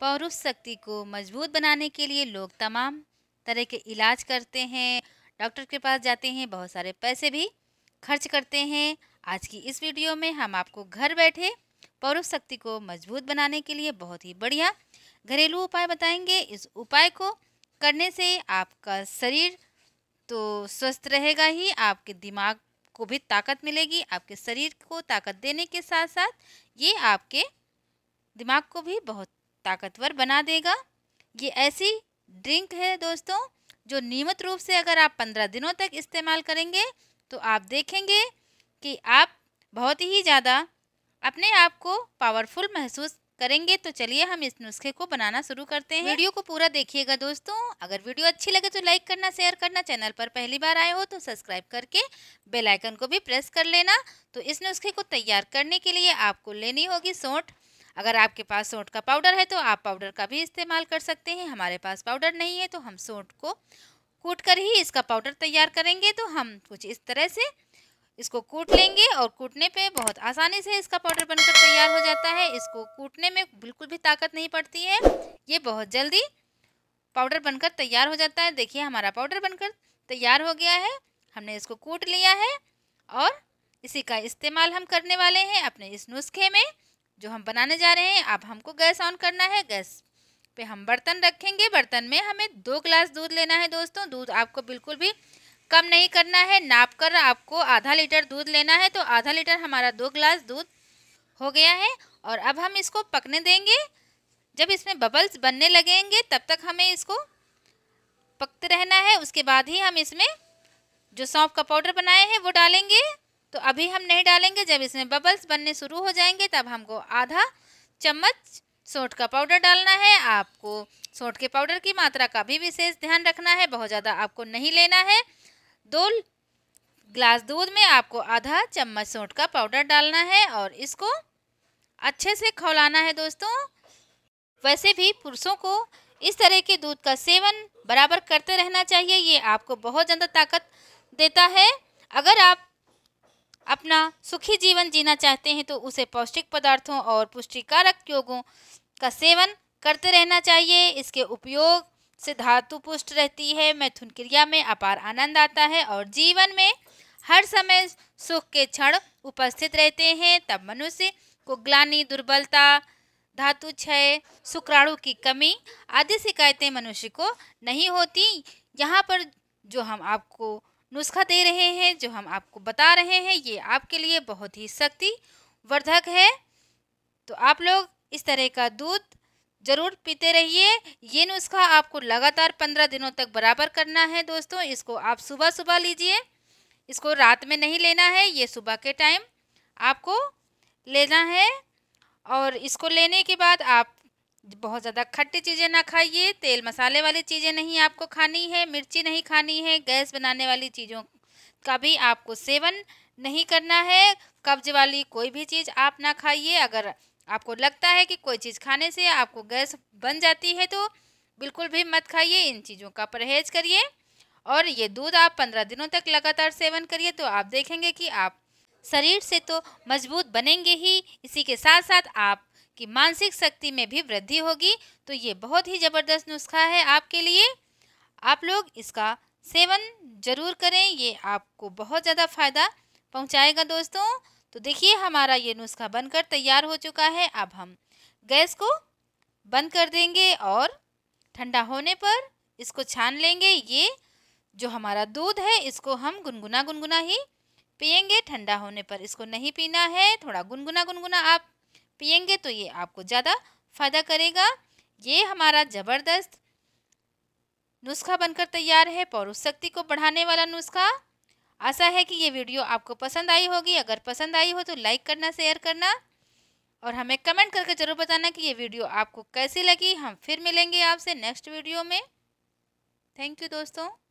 पौरुष शक्ति को मजबूत बनाने के लिए लोग तमाम तरह के इलाज करते हैं डॉक्टर के पास जाते हैं बहुत सारे पैसे भी खर्च करते हैं आज की इस वीडियो में हम आपको घर बैठे पौरुष शक्ति को मजबूत बनाने के लिए बहुत ही बढ़िया घरेलू उपाय बताएंगे इस उपाय को करने से आपका शरीर तो स्वस्थ रहेगा ही आपके दिमाग को भी ताकत मिलेगी आपके शरीर को ताकत देने के साथ साथ ये आपके दिमाग को भी बहुत ताकतवर बना देगा ये ऐसी ड्रिंक है दोस्तों जो नियमित रूप से अगर आप पंद्रह दिनों तक इस्तेमाल करेंगे तो आप देखेंगे कि आप बहुत ही ज़्यादा अपने आप को पावरफुल महसूस करेंगे तो चलिए हम इस नुस्खे को बनाना शुरू करते हैं वीडियो को पूरा देखिएगा दोस्तों अगर वीडियो अच्छी लगे तो लाइक करना शेयर करना चैनल पर पहली बार आए हो तो सब्सक्राइब करके बेल आइकन को भी प्रेस कर लेना तो इस नुस्खे को तैयार करने के लिए आपको लेनी होगी सौंठ अगर आपके पास सोंठ का पाउडर है तो आप पाउडर का भी इस्तेमाल कर सकते हैं हमारे पास पाउडर नहीं है तो हम सोंठ को कूट कर ही इसका पाउडर तैयार करेंगे तो हम कुछ इस तरह से इसको कूट लेंगे और कूटने पे बहुत आसानी से इसका पाउडर बनकर तैयार हो जाता है इसको कूटने में बिल्कुल भी ताकत नहीं पड़ती है ये बहुत जल्दी पाउडर बनकर तैयार हो जाता है देखिए हमारा पाउडर बनकर तैयार हो गया है हमने इसको कूट लिया है और इसी का इस्तेमाल हम करने वाले हैं अपने इस नुस्खे में जो हम बनाने जा रहे हैं अब हमको गैस ऑन करना है गैस पे हम बर्तन रखेंगे बर्तन में हमें दो ग्लास दूध लेना है दोस्तों दूध आपको बिल्कुल भी कम नहीं करना है नाप कर आपको आधा लीटर दूध लेना है तो आधा लीटर हमारा दो गिलास दूध हो गया है और अब हम इसको पकने देंगे जब इसमें बबल्स बनने लगेंगे तब तक हमें इसको पकते रहना है उसके बाद ही हम इसमें जो सौंफ का पाउडर बनाए हैं वो डालेंगे तो अभी हम नहीं डालेंगे जब इसमें बबल्स बनने शुरू हो जाएंगे तब हमको आधा चम्मच सोट का पाउडर डालना है आपको सोट के पाउडर की मात्रा का भी विशेष ध्यान रखना है बहुत ज़्यादा आपको नहीं लेना है दो ग्लास दूध में आपको आधा चम्मच सोट का पाउडर डालना है और इसको अच्छे से खौलाना है दोस्तों वैसे भी पुरुषों को इस तरह के दूध का सेवन बराबर करते रहना चाहिए ये आपको बहुत ज़्यादा ताकत देता है अगर आप अपना सुखी जीवन जीना चाहते हैं तो उसे पौष्टिक पदार्थों और पुष्टिकारक योगों का सेवन करते रहना चाहिए इसके उपयोग से धातु पुष्ट रहती है मैथुन क्रिया में अपार आनंद आता है और जीवन में हर समय सुख के क्षण उपस्थित रहते हैं तब मनुष्य को ग्लानी दुर्बलता धातु क्षय शुक्राणु की कमी आदि शिकायतें मनुष्य को नहीं होती यहाँ पर जो हम आपको नुस्खा दे रहे हैं जो हम आपको बता रहे हैं ये आपके लिए बहुत ही शक्ति वर्धक है तो आप लोग इस तरह का दूध ज़रूर पीते रहिए ये नुस्खा आपको लगातार पंद्रह दिनों तक बराबर करना है दोस्तों इसको आप सुबह सुबह लीजिए इसको रात में नहीं लेना है ये सुबह के टाइम आपको लेना है और इसको लेने के बाद आप बहुत ज़्यादा खट्टी चीज़ें ना खाइए तेल मसाले वाली चीज़ें नहीं आपको खानी है मिर्ची नहीं खानी है गैस बनाने वाली चीज़ों का भी आपको सेवन नहीं करना है कब्ज वाली कोई भी चीज़ आप ना खाइए अगर आपको लगता है कि कोई चीज़ खाने से आपको गैस बन जाती है तो बिल्कुल भी मत खाइए इन चीज़ों का परहेज करिए और ये दूध आप पंद्रह दिनों तक लगातार सेवन करिए तो आप देखेंगे कि आप शरीर से तो मजबूत बनेंगे ही इसी के साथ साथ आप कि मानसिक शक्ति में भी वृद्धि होगी तो ये बहुत ही ज़बरदस्त नुस्खा है आपके लिए आप लोग इसका सेवन ज़रूर करें ये आपको बहुत ज़्यादा फ़ायदा पहुंचाएगा दोस्तों तो देखिए हमारा ये नुस्खा बनकर तैयार हो चुका है अब हम गैस को बंद कर देंगे और ठंडा होने पर इसको छान लेंगे ये जो हमारा दूध है इसको हम गुनगुना गुनगुना ही पियेंगे ठंडा होने पर इसको नहीं पीना है थोड़ा गुनगुना गुनगुना आप पियेंगे तो ये आपको ज़्यादा फ़ायदा करेगा ये हमारा ज़बरदस्त नुस्खा बनकर तैयार है पौरुष शक्ति को बढ़ाने वाला नुस्खा आशा है कि ये वीडियो आपको पसंद आई होगी अगर पसंद आई हो तो लाइक करना शेयर करना और हमें कमेंट करके ज़रूर बताना कि ये वीडियो आपको कैसी लगी हम फिर मिलेंगे आपसे नेक्स्ट वीडियो में थैंक यू दोस्तों